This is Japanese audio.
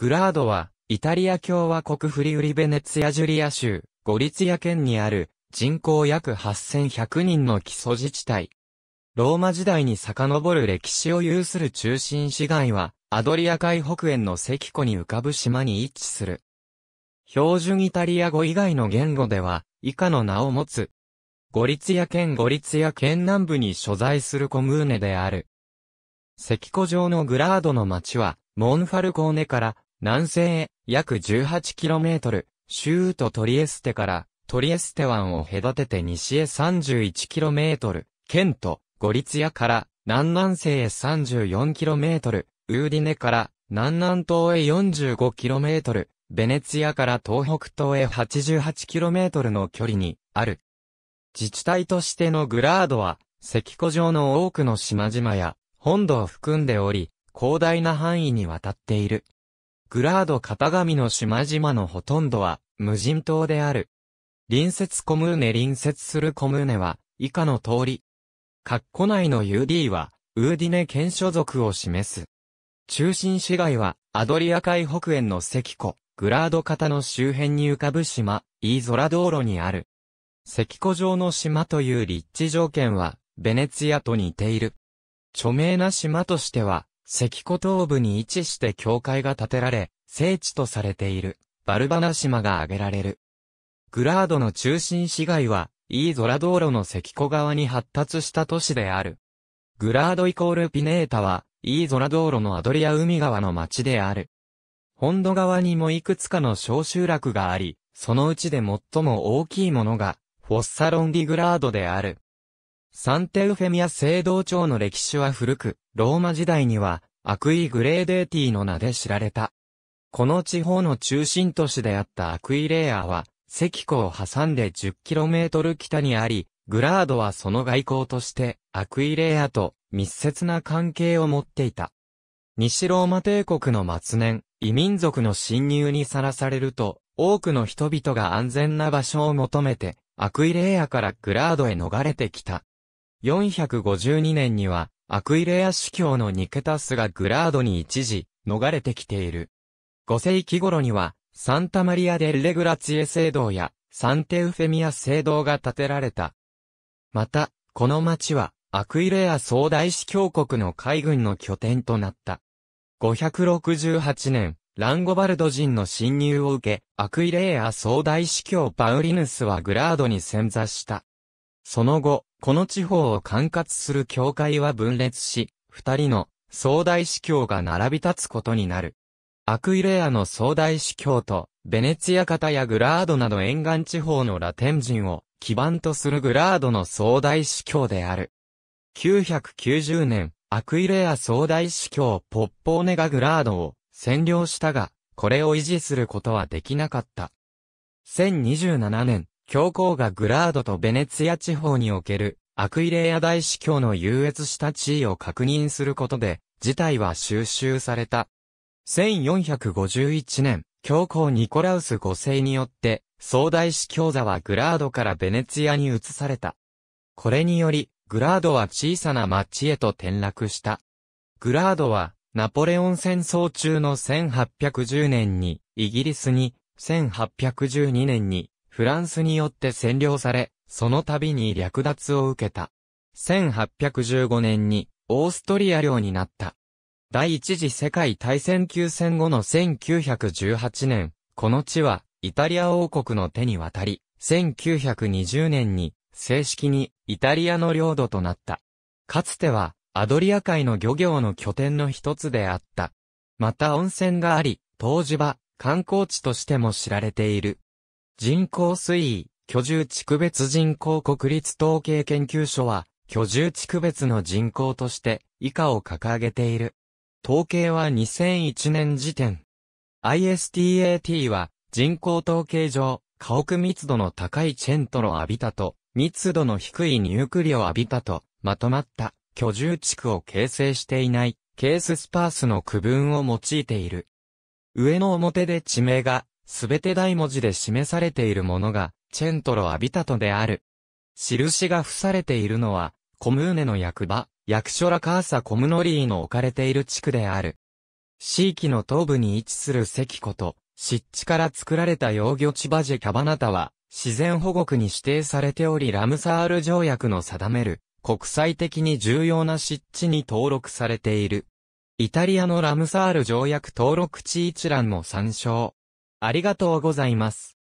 グラードは、イタリア共和国フリウリベネツィアジュリア州、ゴリツィア県にある、人口約8100人の基礎自治体。ローマ時代に遡る歴史を有する中心市街は、アドリア海北縁の石湖に浮かぶ島に位置する。標準イタリア語以外の言語では、以下の名を持つ。ゴリツィア県ゴリツィア県南部に所在するコムーネである。石湖上のグラードの町は、モンファルコーネから南西へ約 18km、州都トリエステからトリエステ湾を隔てて西へ 31km、県都ゴリツヤから南南西へ 34km、ウーディネから南南東へ 45km、ベネツヤから東北東へ 88km の距離にある。自治体としてのグラードは、石湖上の多くの島々や本土を含んでおり、広大な範囲にわたっている。グラード片上の島々のほとんどは無人島である。隣接コムーネ隣接するコムーネは以下の通り。括弧内の UD はウーディネ県所属を示す。中心市街はアドリア海北縁の石湖、グラード型の周辺に浮かぶ島、イーゾラ道路にある。石湖上の島という立地条件はベネツィアと似ている。著名な島としては、石湖東部に位置して教会が建てられ、聖地とされている、バルバナ島が挙げられる。グラードの中心市街は、イーゾラ道路の石湖側に発達した都市である。グラードイコールピネータは、イーゾラ道路のアドリア海側の町である。本土側にもいくつかの小集落があり、そのうちで最も大きいものが、フォッサロンディグラードである。サンテウフェミア聖堂町の歴史は古く、ローマ時代には、アクイ・グレーデーティの名で知られた。この地方の中心都市であったアクイレアは、赤湖を挟んで 10km 北にあり、グラードはその外交として、アクイレアと密接な関係を持っていた。西ローマ帝国の末年、異民族の侵入にさらされると、多くの人々が安全な場所を求めて、アクイレアからグラードへ逃れてきた。452年には、アクイレア司教のニケタスがグラードに一時、逃れてきている。5世紀頃には、サンタマリア・デ・レグラツィエ聖堂や、サンテウフェミア聖堂が建てられた。また、この町は、アクイレア総大司教国の海軍の拠点となった。568年、ランゴバルド人の侵入を受け、アクイレア総大司教パウリヌスはグラードに潜座した。その後、この地方を管轄する教会は分裂し、二人の総大司教が並び立つことになる。アクイレアの総大司教と、ベネツィア方やグラードなど沿岸地方のラテン人を基盤とするグラードの総大司教である。990年、アクイレア総大司教ポッポーネがグラードを占領したが、これを維持することはできなかった。1027年、教皇がグラードとベネツィア地方におけるアクイレイア大司教の優越した地位を確認することで、事態は収集された。1451年、教皇ニコラウス5世によって、総大司教座はグラードからベネツィアに移された。これにより、グラードは小さな町へと転落した。グラードは、ナポレオン戦争中の1810年に、イギリスに、1812年に、フランスによって占領され、その度に略奪を受けた。1815年にオーストリア領になった。第一次世界大戦休戦後の1918年、この地はイタリア王国の手に渡り、1920年に正式にイタリアの領土となった。かつてはアドリア海の漁業の拠点の一つであった。また温泉があり、当時場、観光地としても知られている。人口推移、居住地区別人口国立統計研究所は、居住地区別の人口として以下を掲げている。統計は2001年時点。ISTAT は人口統計上、家屋密度の高いチェントのアビタと、密度の低いニュークリオアビタと、まとまった居住地区を形成していないケーススパースの区分を用いている。上の表で地名がすべて大文字で示されているものが、チェントロ・アビタトである。印が付されているのは、コムーネの役場、役所ラカーサ・コムノリーの置かれている地区である。地域の東部に位置する石湖と、湿地から作られた幼魚チバジェ・キャバナタは、自然保護区に指定されておりラムサール条約の定める、国際的に重要な湿地に登録されている。イタリアのラムサール条約登録地一覧も参照。ありがとうございます。